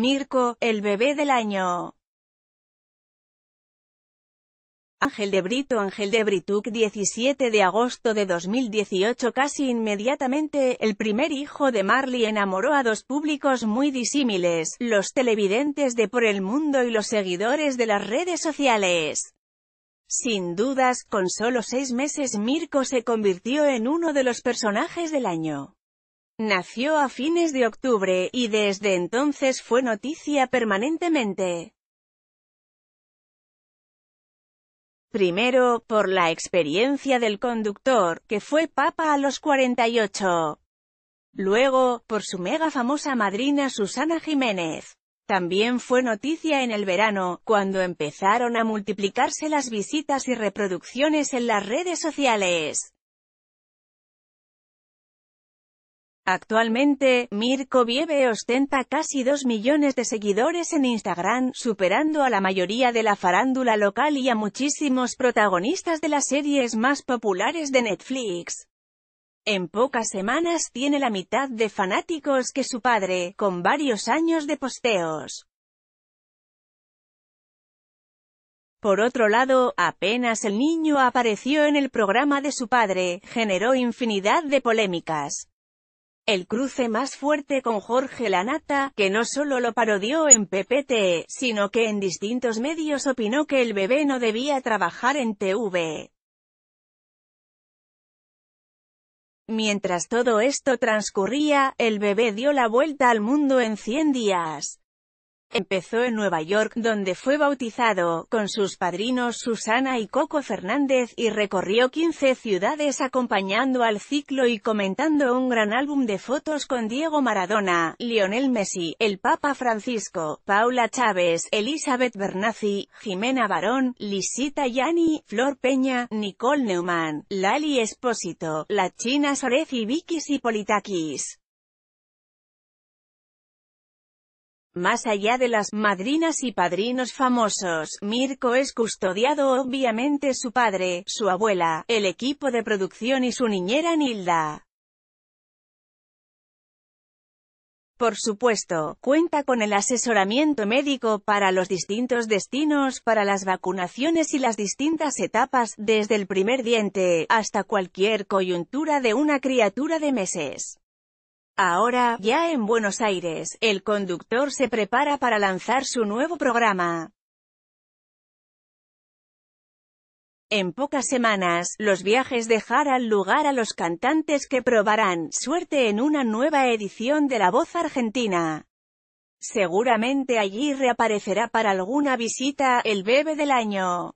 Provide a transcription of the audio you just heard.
Mirko, el bebé del año. Ángel de Brito Ángel de Brituc 17 de agosto de 2018 Casi inmediatamente, el primer hijo de Marley enamoró a dos públicos muy disímiles, los televidentes de por el mundo y los seguidores de las redes sociales. Sin dudas, con solo seis meses Mirko se convirtió en uno de los personajes del año. Nació a fines de octubre, y desde entonces fue noticia permanentemente. Primero, por la experiencia del conductor, que fue papa a los 48. Luego, por su mega famosa madrina Susana Jiménez. También fue noticia en el verano, cuando empezaron a multiplicarse las visitas y reproducciones en las redes sociales. Actualmente, Mirko Vieve ostenta casi 2 millones de seguidores en Instagram, superando a la mayoría de la farándula local y a muchísimos protagonistas de las series más populares de Netflix. En pocas semanas tiene la mitad de fanáticos que su padre, con varios años de posteos. Por otro lado, apenas el niño apareció en el programa de su padre, generó infinidad de polémicas el cruce más fuerte con Jorge Lanata, que no solo lo parodió en PPT, sino que en distintos medios opinó que el bebé no debía trabajar en TV. Mientras todo esto transcurría, el bebé dio la vuelta al mundo en 100 días. Empezó en Nueva York, donde fue bautizado, con sus padrinos Susana y Coco Fernández, y recorrió 15 ciudades acompañando al ciclo y comentando un gran álbum de fotos con Diego Maradona, Lionel Messi, el Papa Francisco, Paula Chávez, Elizabeth Bernazi, Jimena Barón, Lisita Yani, Flor Peña, Nicole Neumann, Lali Espósito, La China Sorez y Vicky Sipolitakis. Más allá de las madrinas y padrinos famosos, Mirko es custodiado obviamente su padre, su abuela, el equipo de producción y su niñera Nilda. Por supuesto, cuenta con el asesoramiento médico para los distintos destinos, para las vacunaciones y las distintas etapas, desde el primer diente, hasta cualquier coyuntura de una criatura de meses. Ahora, ya en Buenos Aires, el conductor se prepara para lanzar su nuevo programa. En pocas semanas, los viajes dejarán lugar a los cantantes que probarán suerte en una nueva edición de La Voz Argentina. Seguramente allí reaparecerá para alguna visita, el bebé del año.